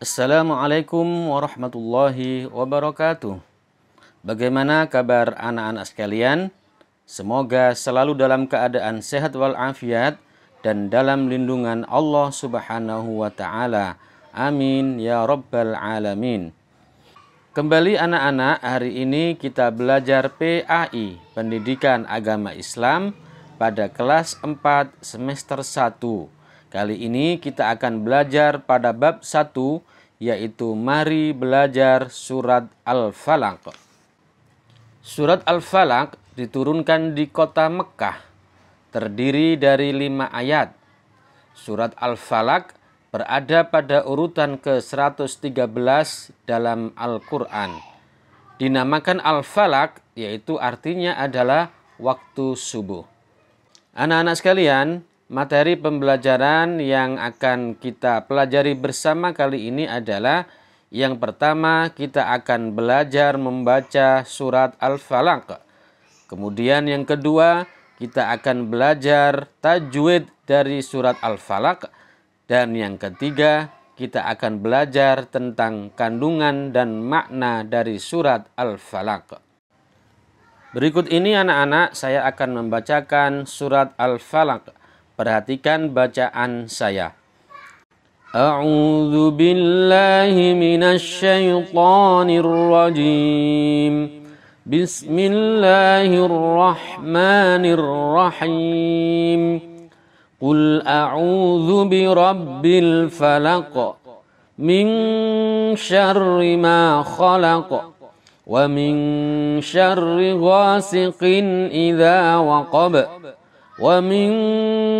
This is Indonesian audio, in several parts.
Assalamualaikum warahmatullahi wabarakatuh. Bagaimana kabar anak-anak sekalian? Semoga selalu dalam keadaan sehat walafiat dan dalam lindungan Allah Subhanahu wa taala. Amin ya rabbal alamin. Kembali anak-anak, hari ini kita belajar PAI, Pendidikan Agama Islam pada kelas 4 semester 1 Kali ini kita akan belajar pada bab 1 yaitu mari belajar surat Al-Falaq. Surat Al-Falaq diturunkan di kota Mekah, terdiri dari lima ayat. Surat Al-Falaq berada pada urutan ke-113 dalam Al-Quran. Dinamakan Al-Falaq, yaitu artinya adalah waktu subuh. Anak-anak sekalian, Materi pembelajaran yang akan kita pelajari bersama kali ini adalah yang pertama kita akan belajar membaca surat Al-Falaq. Kemudian yang kedua kita akan belajar tajwid dari surat Al-Falaq. Dan yang ketiga kita akan belajar tentang kandungan dan makna dari surat Al-Falaq. Berikut ini anak-anak saya akan membacakan surat Al-Falaq. Perhatikan bacaan saya. A'udzu billahi minasy syaithanir rajim. Bismillahirrahmanirrahim. Qul a'udzu birabbil falaq min syarri ma khalaq wa min syarri ghasiqin idza waqab. ومن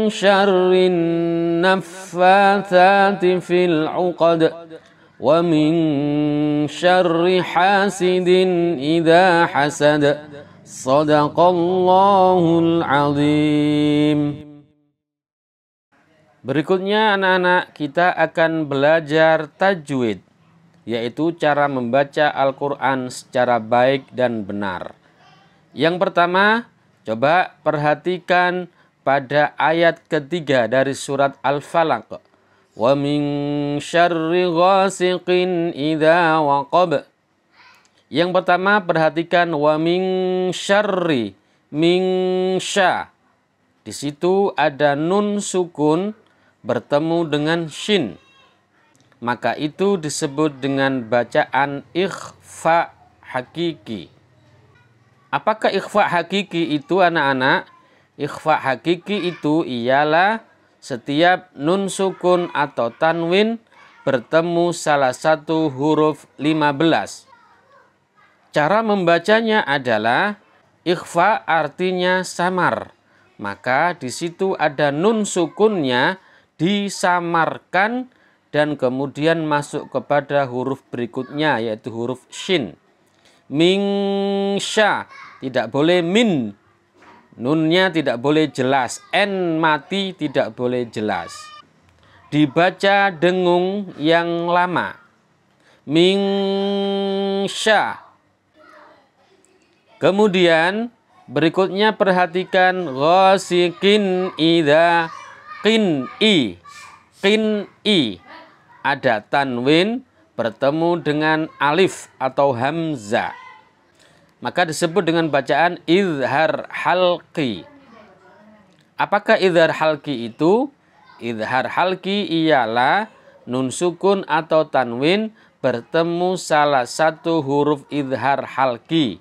شر النفاثات في العقد ومن شر حاسد إذا حسد صدق الله العظيم Berikutnya anak-anak kita akan belajar tajwid yaitu cara membaca Al-Qur'an secara baik dan benar. Yang pertama, Coba perhatikan pada ayat ketiga dari surat Al-Falaq. Wa min syarri ghasiqin idza waqab. Yang pertama perhatikan wa min syarri min sya. Di situ ada nun sukun bertemu dengan shin. Maka itu disebut dengan bacaan ikhfa hakiki. Apakah ikhfa hakiki itu anak-anak? Ikhfa hakiki itu ialah setiap nun sukun atau tanwin bertemu salah satu huruf 15. Cara membacanya adalah ikhfa artinya samar. Maka di situ ada nun sukunnya disamarkan dan kemudian masuk kepada huruf berikutnya yaitu huruf shin. Mingsha tidak boleh min nunnya tidak boleh jelas n mati tidak boleh jelas dibaca dengung yang lama Mingsha. kemudian berikutnya perhatikan Rosikin ida kin i kin i ada tanwin bertemu dengan alif atau hamzah maka disebut dengan bacaan idhar halki apakah idhar halki itu idhar halki ialah nun sukun atau tanwin bertemu salah satu huruf idhar halki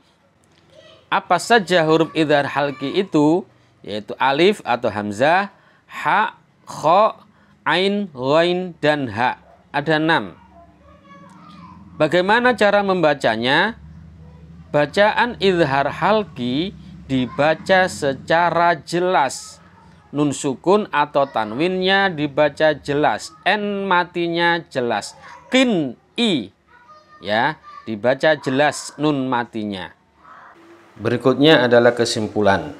apa saja huruf idhar halki itu yaitu alif atau hamzah, ha, kho, ain, ghain dan ha. Ada enam. Bagaimana cara membacanya? Bacaan izhar halki dibaca secara jelas. Nun sukun atau tanwinnya dibaca jelas. N matinya jelas. Kin i ya, dibaca jelas nun matinya. Berikutnya adalah kesimpulan.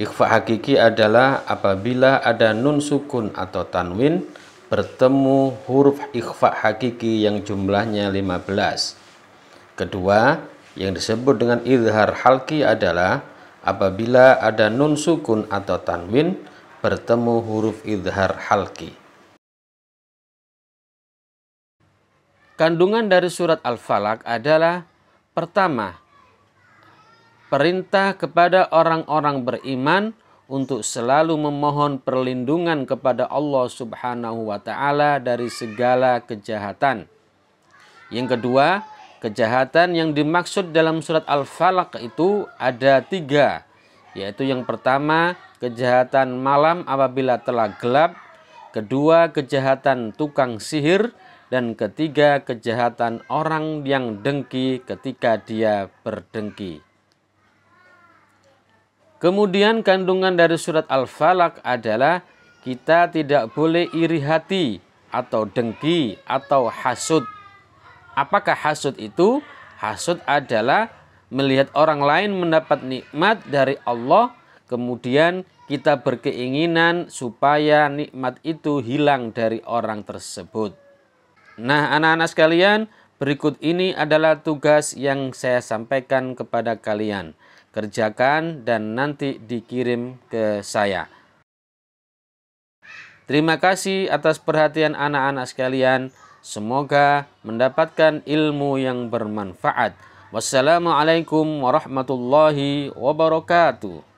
Ikhfa hakiki adalah apabila ada nun sukun atau tanwin bertemu huruf ikhfa hakiki yang jumlahnya 15. Kedua, yang disebut dengan idhar halki adalah apabila ada nun sukun atau tanwin bertemu huruf idhar halki. Kandungan dari surat al falak adalah pertama, perintah kepada orang-orang beriman untuk selalu memohon perlindungan kepada Allah Subhanahu wa taala dari segala kejahatan. Yang kedua, kejahatan yang dimaksud dalam surat Al-Falaq itu ada tiga yaitu yang pertama kejahatan malam apabila telah gelap, kedua kejahatan tukang sihir, dan ketiga kejahatan orang yang dengki ketika dia berdengki. Kemudian kandungan dari surat Al-Falaq adalah kita tidak boleh iri hati atau dengki atau hasud. Apakah hasud itu? Hasud adalah melihat orang lain mendapat nikmat dari Allah, kemudian kita berkeinginan supaya nikmat itu hilang dari orang tersebut. Nah, anak-anak sekalian, berikut ini adalah tugas yang saya sampaikan kepada kalian kerjakan dan nanti dikirim ke saya. Terima kasih atas perhatian anak-anak sekalian. Semoga mendapatkan ilmu yang bermanfaat. Wassalamualaikum warahmatullahi wabarakatuh.